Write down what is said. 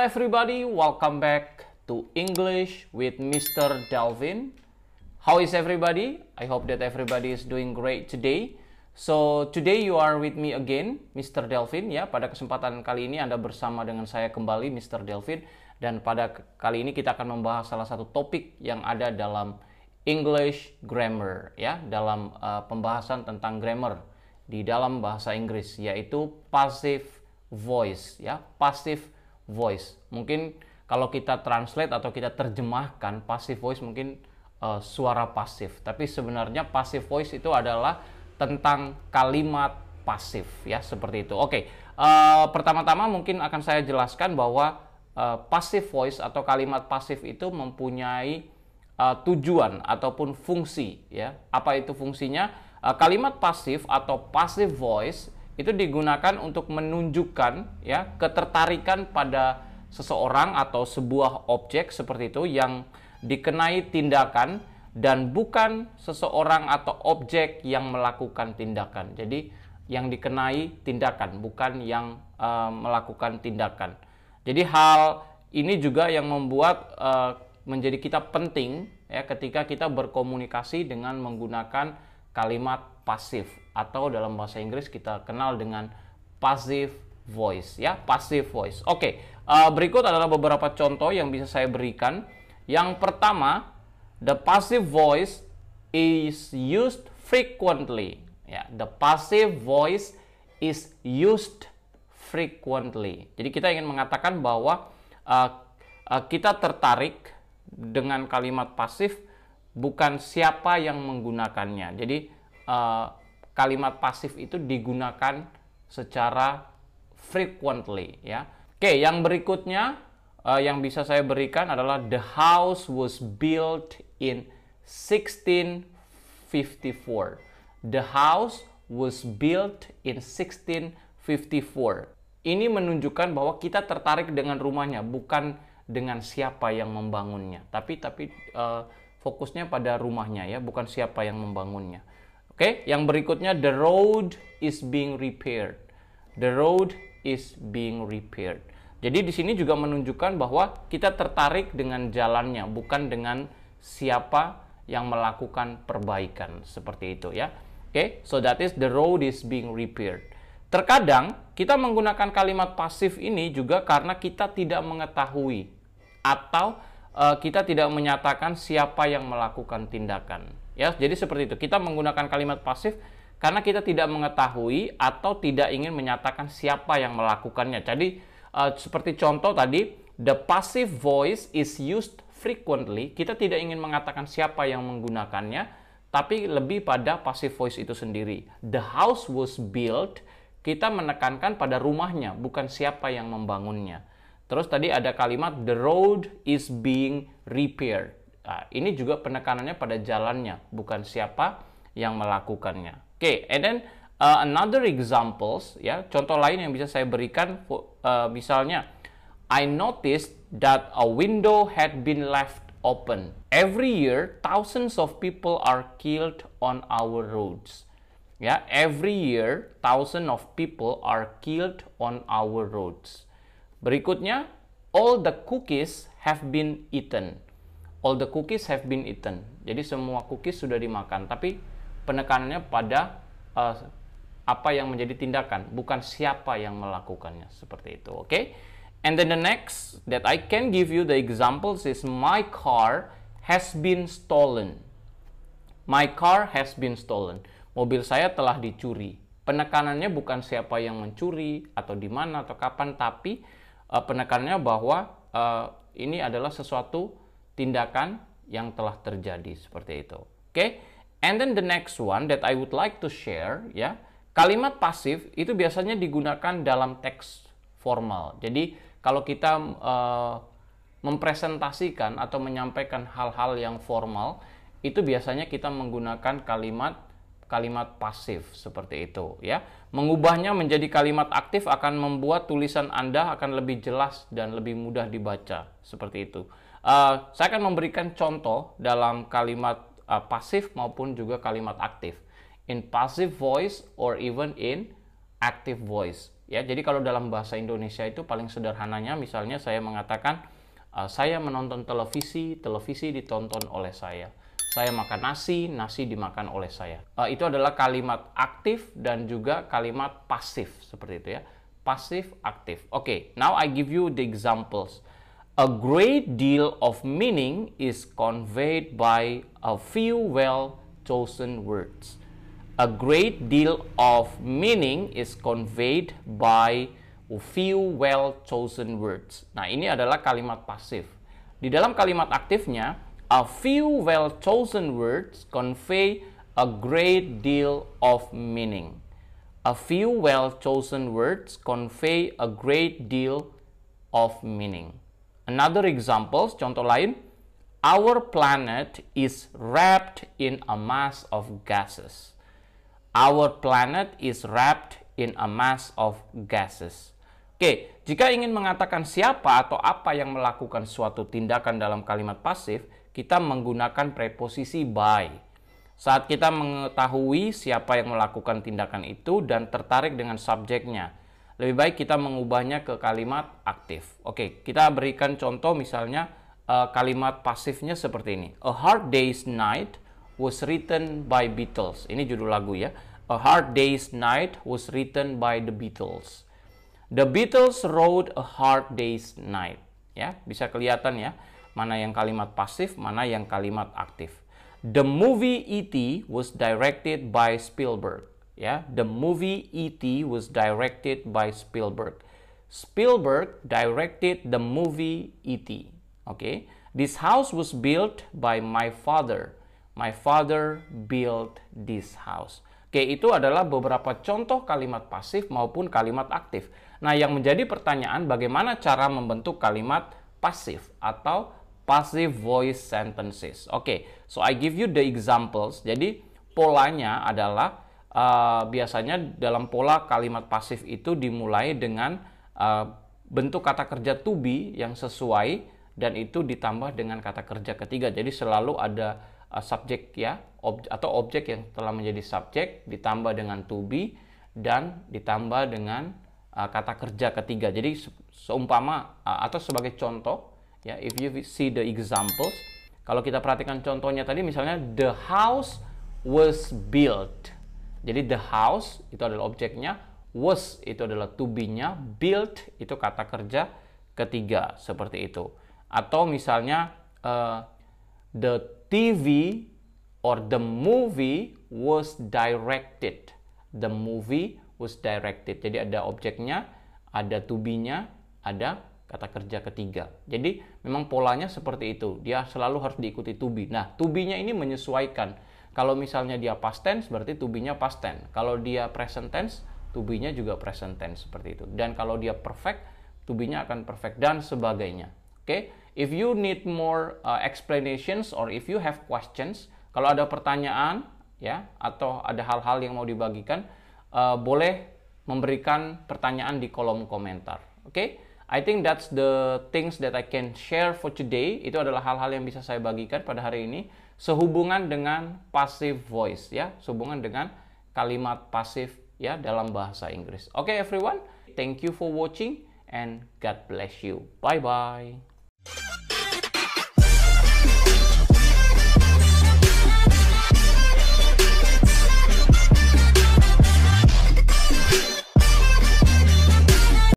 Hello everybody, welcome back to English with Mr. Delvin. How is everybody? I hope that everybody is doing great today. So today you are with me again, Mr. Delvin ya. Pada kesempatan kali ini Anda bersama dengan saya kembali Mr. Delvin dan pada kali ini kita akan membahas salah satu topik yang ada dalam English grammar ya, dalam uh, pembahasan tentang grammar di dalam bahasa Inggris yaitu passive voice ya, passive voice. Mungkin kalau kita translate atau kita terjemahkan passive voice mungkin uh, suara pasif. Tapi sebenarnya passive voice itu adalah tentang kalimat pasif ya seperti itu. Oke, okay. uh, eh, pertama-tama mungkin akan saya jelaskan bahwa uh, passive voice atau kalimat pasif itu mempunyai uh, tujuan ataupun fungsi ya. Apa itu fungsinya? Uh, kalimat pasif atau passive voice itu digunakan untuk menunjukkan ya ketertarikan pada seseorang atau sebuah objek seperti itu yang dikenai tindakan dan bukan seseorang atau objek yang melakukan tindakan. Jadi yang dikenai tindakan bukan yang uh, melakukan tindakan. Jadi hal ini juga yang membuat uh, menjadi kita penting ya ketika kita berkomunikasi dengan menggunakan kalimat pasif atau dalam bahasa Inggris kita kenal dengan passive voice ya passive voice oke okay. uh, eh, berikut adalah beberapa contoh yang bisa saya berikan yang pertama the passive voice is used frequently ya the passive voice is used frequently jadi kita ingin mengatakan bahwa uh, uh, kita tertarik dengan kalimat pasif bukan siapa yang menggunakannya jadi uh, kalimat pasif itu digunakan secara frequently ya. Oke, yang berikutnya uh, yang bisa saya berikan adalah the house was built in 1654. The house was built in 1654. Ini menunjukkan bahwa kita tertarik dengan rumahnya, bukan dengan siapa yang membangunnya. Tapi tapi uh, fokusnya pada rumahnya ya, bukan siapa yang membangunnya. Oke, okay? yang berikutnya the road is being repaired. The road is being repaired. Jadi di sini juga menunjukkan bahwa kita tertarik dengan jalannya, bukan dengan siapa yang melakukan perbaikan seperti itu ya. Oke, okay? so that is the road is being repaired. Terkadang kita menggunakan kalimat pasif ini juga karena kita tidak mengetahui atau uh, kita tidak menyatakan siapa yang melakukan tindakan. Ya, jadi seperti itu. Kita menggunakan kalimat pasif karena kita tidak mengetahui atau tidak ingin menyatakan siapa yang melakukannya. Jadi uh, seperti contoh tadi, the passive voice is used frequently. Kita tidak ingin mengatakan siapa yang menggunakannya, tapi lebih pada passive voice itu sendiri. The house was built. Kita menekankan pada rumahnya, bukan siapa yang membangunnya. Terus tadi ada kalimat the road is being repaired. Nah, ini juga penekanannya pada jalannya, bukan siapa yang melakukannya. Oke, okay, and then uh, another examples, ya, contoh lain yang bisa saya berikan, uh, misalnya, I noticed that a window had been left open. Every year, thousands of people are killed on our roads. Ya, yeah, every year, thousands of people are killed on our roads. Berikutnya, all the cookies have been eaten all the cookies have been eaten. Jadi semua cookies sudah dimakan, tapi penekanannya pada uh, apa yang menjadi tindakan, bukan siapa yang melakukannya. Seperti itu, oke? Okay? And then the next that I can give you the examples is my car has been stolen. My car has been stolen. Mobil saya telah dicuri. Penekanannya bukan siapa yang mencuri atau di mana atau kapan, tapi uh, penekanannya bahwa uh, ini adalah sesuatu tindakan yang telah terjadi seperti itu. Oke, okay? and then the next one that I would like to share ya, kalimat pasif itu biasanya digunakan dalam teks formal. Jadi kalau kita uh, mempresentasikan atau menyampaikan hal-hal yang formal, itu biasanya kita menggunakan kalimat kalimat pasif seperti itu ya. Mengubahnya menjadi kalimat aktif akan membuat tulisan Anda akan lebih jelas dan lebih mudah dibaca seperti itu. Eh, saya akan memberikan contoh dalam kalimat uh, pasif maupun juga kalimat aktif. In passive voice or even in active voice. Ya, jadi kalau dalam bahasa Indonesia itu paling sederhananya misalnya saya mengatakan uh, saya menonton televisi, televisi ditonton oleh saya. Saya makan nasi, nasi dimakan oleh saya. Uh, itu adalah kalimat aktif dan juga kalimat pasif seperti itu ya. Pasif aktif. Oke, okay, now I give you the examples. A great deal of meaning is conveyed by a few well chosen words. A great deal of meaning is conveyed by a few well chosen words. Nah, ini adalah kalimat pasif. Di dalam kalimat aktifnya, a few well chosen words convey a great deal of meaning. A few well chosen words convey a great deal of meaning. Another examples, contoh lain, our planet is wrapped in a mass of gases. Our planet is wrapped in a mass of gases. Oke, jika ingin mengatakan siapa atau apa yang melakukan suatu tindakan dalam kalimat pasif, kita menggunakan preposisi by. Saat kita mengetahui siapa yang melakukan tindakan itu dan tertarik dengan subjeknya, lebih baik kita mengubahnya ke kalimat aktif. Oke, kita berikan contoh misalnya uh, kalimat pasifnya seperti ini. A Hard Day's Night was written by Beatles. Ini judul lagu ya. A Hard Day's Night was written by the Beatles. The Beatles wrote A Hard Day's Night. Ya, bisa kelihatan ya mana yang kalimat pasif, mana yang kalimat aktif. The movie E.T. was directed by Spielberg. Ya, the movie E.T. was directed by Spielberg. Spielberg directed the movie E.T. Okay, this house was built by my father. My father built this house. Oke, itu adalah beberapa contoh kalimat pasif maupun kalimat aktif. Nah, yang menjadi pertanyaan bagaimana cara membentuk kalimat pasif atau passive voice sentences. Oke, so I give you the examples. Jadi, polanya adalah uh, biasanya dalam pola kalimat pasif itu dimulai dengan uh, bentuk kata kerja to be yang sesuai dan itu ditambah dengan kata kerja ketiga. Jadi selalu ada uh, subjek ya ob atau objek yang telah menjadi subjek ditambah dengan to be dan ditambah dengan uh, kata kerja ketiga. Jadi seumpama uh, atau sebagai contoh ya if you see the examples kalau kita perhatikan contohnya tadi misalnya the house was built jadi the house itu adalah objeknya, was itu adalah to be-nya, built itu kata kerja ketiga seperti itu. Atau misalnya uh, the TV or the movie was directed. The movie was directed. Jadi ada objeknya, ada to be-nya, ada kata kerja ketiga. Jadi memang polanya seperti itu. Dia selalu harus diikuti to be. Nah, to be-nya ini menyesuaikan kalau misalnya dia past tense berarti to be-nya past tense. Kalau dia present tense, to be-nya juga present tense seperti itu. Dan kalau dia perfect, to be-nya akan perfect dan sebagainya. Oke, okay? if you need more uh, explanations or if you have questions, kalau ada pertanyaan ya atau ada hal-hal yang mau dibagikan, uh, boleh memberikan pertanyaan di kolom komentar. Oke. Okay? I think that's the things that I can share for today. Itu adalah hal-hal yang bisa saya bagikan pada hari ini sehubungan dengan passive voice ya, sehubungan dengan kalimat pasif ya dalam bahasa Inggris. Oke okay, everyone, thank you for watching and God bless you. Bye bye.